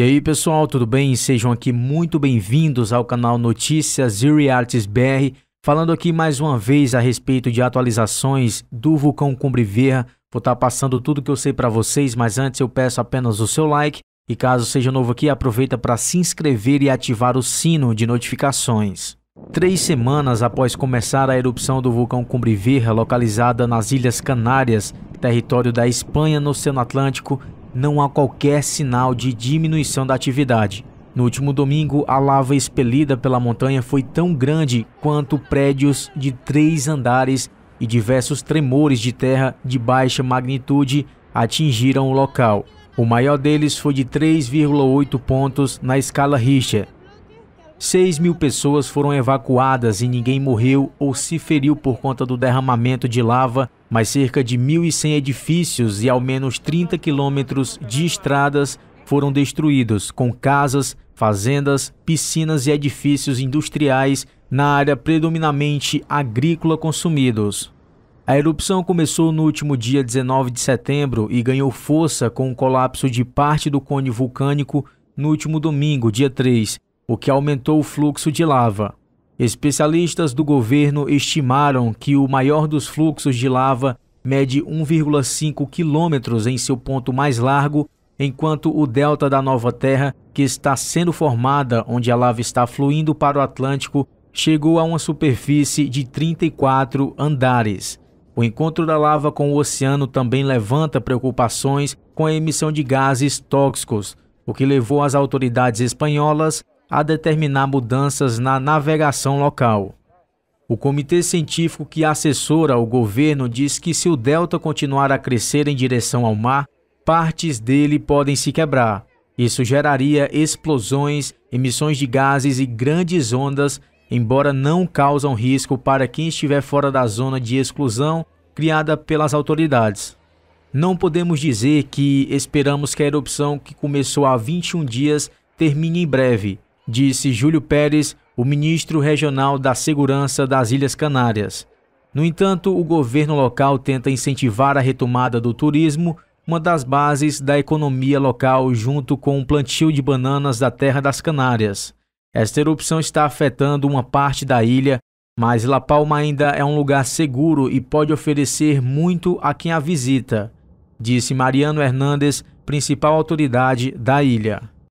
E aí pessoal, tudo bem? Sejam aqui muito bem-vindos ao canal Notícias Zero Arts BR, falando aqui mais uma vez a respeito de atualizações do vulcão Cumbre Vieja. Vou estar tá passando tudo que eu sei para vocês, mas antes eu peço apenas o seu like e caso seja novo aqui, aproveita para se inscrever e ativar o sino de notificações. Três semanas após começar a erupção do vulcão Cumbre Vieja, localizada nas Ilhas Canárias, território da Espanha no Oceano Atlântico, não há qualquer sinal de diminuição da atividade. No último domingo, a lava expelida pela montanha foi tão grande quanto prédios de três andares e diversos tremores de terra de baixa magnitude atingiram o local. O maior deles foi de 3,8 pontos na escala Richter, 6 mil pessoas foram evacuadas e ninguém morreu ou se feriu por conta do derramamento de lava, mas cerca de 1.100 edifícios e ao menos 30 quilômetros de estradas foram destruídos, com casas, fazendas, piscinas e edifícios industriais na área predominantemente agrícola consumidos. A erupção começou no último dia 19 de setembro e ganhou força com o colapso de parte do cone vulcânico no último domingo, dia 3, o que aumentou o fluxo de lava. Especialistas do governo estimaram que o maior dos fluxos de lava mede 1,5 quilômetros em seu ponto mais largo, enquanto o delta da Nova Terra, que está sendo formada onde a lava está fluindo para o Atlântico, chegou a uma superfície de 34 andares. O encontro da lava com o oceano também levanta preocupações com a emissão de gases tóxicos, o que levou as autoridades espanholas a determinar mudanças na navegação local. O comitê científico que assessora o governo diz que se o delta continuar a crescer em direção ao mar, partes dele podem se quebrar. Isso geraria explosões, emissões de gases e grandes ondas, embora não causam risco para quem estiver fora da zona de exclusão criada pelas autoridades. Não podemos dizer que esperamos que a erupção que começou há 21 dias termine em breve, disse Júlio Pérez, o ministro regional da Segurança das Ilhas Canárias. No entanto, o governo local tenta incentivar a retomada do turismo, uma das bases da economia local, junto com o plantio de bananas da terra das Canárias. Esta erupção está afetando uma parte da ilha, mas La Palma ainda é um lugar seguro e pode oferecer muito a quem a visita, disse Mariano Hernandes, principal autoridade da ilha.